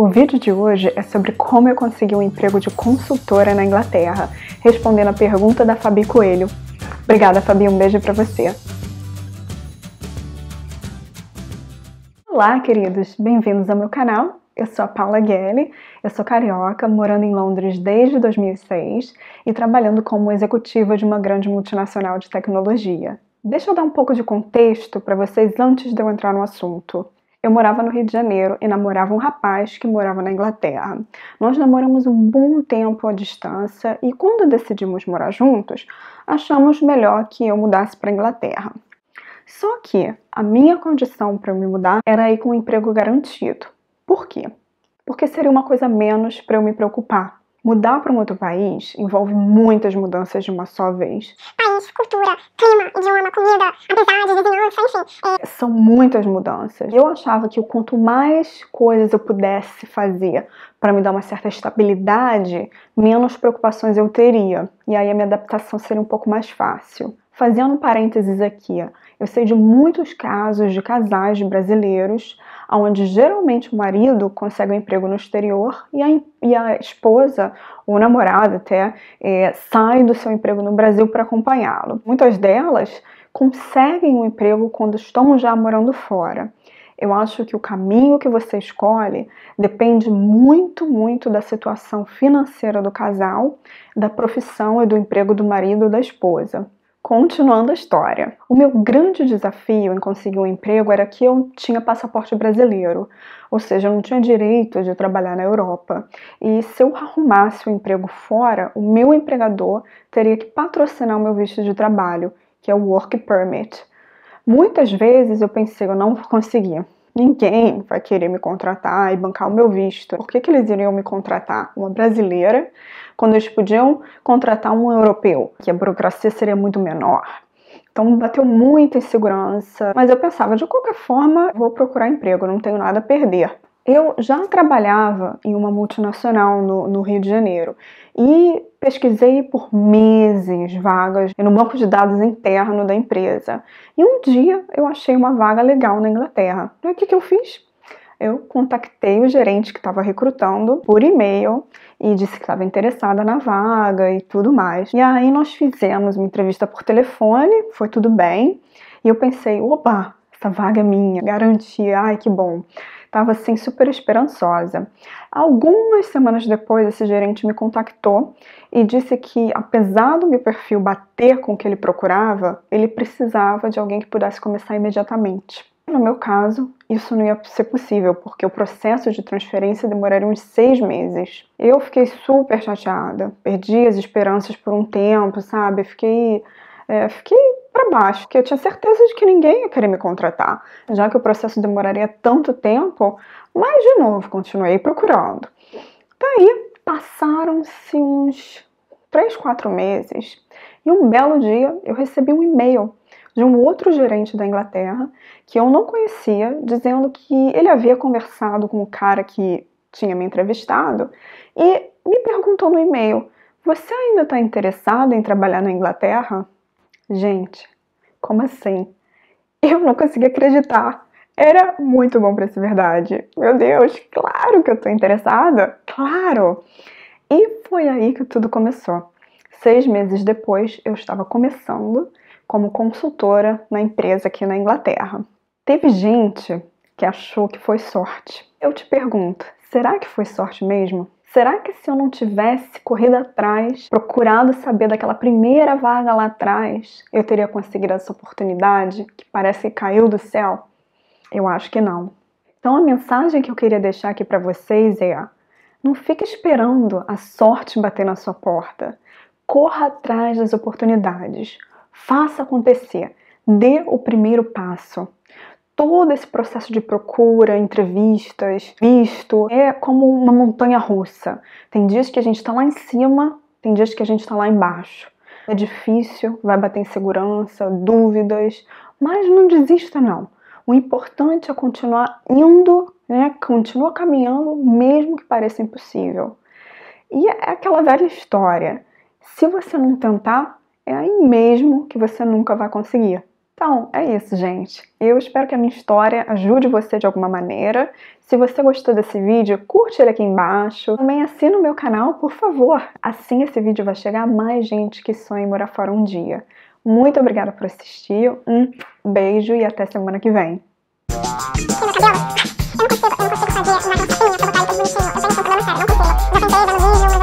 O vídeo de hoje é sobre como eu consegui um emprego de consultora na Inglaterra, respondendo a pergunta da Fabi Coelho. Obrigada, Fabi, um beijo para você. Olá, queridos, bem-vindos ao meu canal. Eu sou a Paula Gelli, eu sou carioca, morando em Londres desde 2006 e trabalhando como executiva de uma grande multinacional de tecnologia. Deixa eu dar um pouco de contexto para vocês antes de eu entrar no assunto. Eu morava no Rio de Janeiro e namorava um rapaz que morava na Inglaterra. Nós namoramos um bom tempo à distância e quando decidimos morar juntos, achamos melhor que eu mudasse para a Inglaterra. Só que a minha condição para me mudar era ir com um emprego garantido. Por quê? Porque seria uma coisa menos para eu me preocupar Mudar para um outro país envolve muitas mudanças de uma só vez. País, cultura, clima, idioma, comida, amizade, vizinhança, enfim. É São muitas mudanças. Eu achava que quanto mais coisas eu pudesse fazer para me dar uma certa estabilidade, menos preocupações eu teria. E aí a minha adaptação seria um pouco mais fácil. Fazendo parênteses aqui, eu sei de muitos casos de casais brasileiros onde geralmente o marido consegue um emprego no exterior e a, e a esposa, ou namorada até, é, sai do seu emprego no Brasil para acompanhá-lo. Muitas delas conseguem um emprego quando estão já morando fora. Eu acho que o caminho que você escolhe depende muito, muito da situação financeira do casal, da profissão e do emprego do marido ou da esposa. Continuando a história, o meu grande desafio em conseguir um emprego era que eu tinha passaporte brasileiro, ou seja, eu não tinha direito de trabalhar na Europa. E se eu arrumasse um emprego fora, o meu empregador teria que patrocinar o meu visto de trabalho, que é o Work Permit. Muitas vezes eu pensei, eu não vou conseguir, Ninguém vai querer me contratar e bancar o meu visto. Por que, que eles iriam me contratar? Uma brasileira, quando eles podiam contratar um europeu, que a burocracia seria muito menor. Então bateu muita insegurança, mas eu pensava, de qualquer forma, vou procurar emprego, não tenho nada a perder eu já trabalhava em uma multinacional no, no, Rio de Janeiro e pesquisei por meses vagas no banco de dados interno da empresa. E um dia eu achei uma vaga legal na Inglaterra. E o que, que eu fiz? Eu contatei o gerente que estava recrutando por e-mail e disse que estava interessada na vaga e tudo mais. E aí nós fizemos uma entrevista por telefone, foi tudo bem. E eu pensei, opa, essa vaga é minha, garantia, ai que bom estava assim super esperançosa. Algumas semanas depois, esse gerente me contactou e disse que, apesar do meu perfil bater com o que ele procurava, ele precisava de alguém que pudesse começar imediatamente. No meu caso, isso não ia ser possível, porque o processo de transferência demoraria uns seis meses. Eu fiquei super chateada, perdi as esperanças por um tempo, sabe? Fiquei é, fiquei para baixo, que eu tinha certeza de que ninguém ia querer me contratar, já que o processo demoraria tanto tempo, mas de novo continuei procurando. Daí tá passaram-se uns 3, 4 meses e um belo dia eu recebi um e-mail de um outro gerente da Inglaterra que eu não conhecia, dizendo que ele havia conversado com o cara que tinha me entrevistado e me perguntou no e-mail: Você ainda está interessado em trabalhar na Inglaterra? Gente, como assim? Eu não consegui acreditar. Era muito bom para ser verdade. Meu Deus, claro que eu estou interessada, claro. E foi aí que tudo começou. Seis meses depois, eu estava começando como consultora na empresa aqui na Inglaterra. Teve gente que achou que foi sorte. Eu te pergunto, será que foi sorte mesmo? Será que se eu não tivesse corrido atrás, procurado saber daquela primeira vaga lá atrás, eu teria conseguido essa oportunidade que parece que caiu do céu? Eu acho que não. Então a mensagem que eu queria deixar aqui para vocês é: não fique esperando a sorte bater na sua porta. Corra atrás das oportunidades. Faça acontecer. Dê o primeiro passo todo esse processo de procura, entrevistas, visto, é como uma montanha russa. Tem dias que a gente está lá em cima, tem dias que a gente está lá embaixo. É difícil, vai bater insegurança, dúvidas, mas não desista não. O importante é continuar indo, né? Continua caminhando, mesmo que pareça impossível. E é aquela velha história. Se você não tentar, é aí mesmo que você nunca vai conseguir. Então, é isso, gente. Eu espero que a minha história ajude você de alguma maneira. Se você gostou desse vídeo, curte ele aqui embaixo. Também assina o meu canal, por favor. Assim esse vídeo vai chegar a mais gente que sonha em morar fora um dia. Muito obrigada por assistir. Um beijo e até semana que vem. Eu não consigo, eu não consigo fazer uma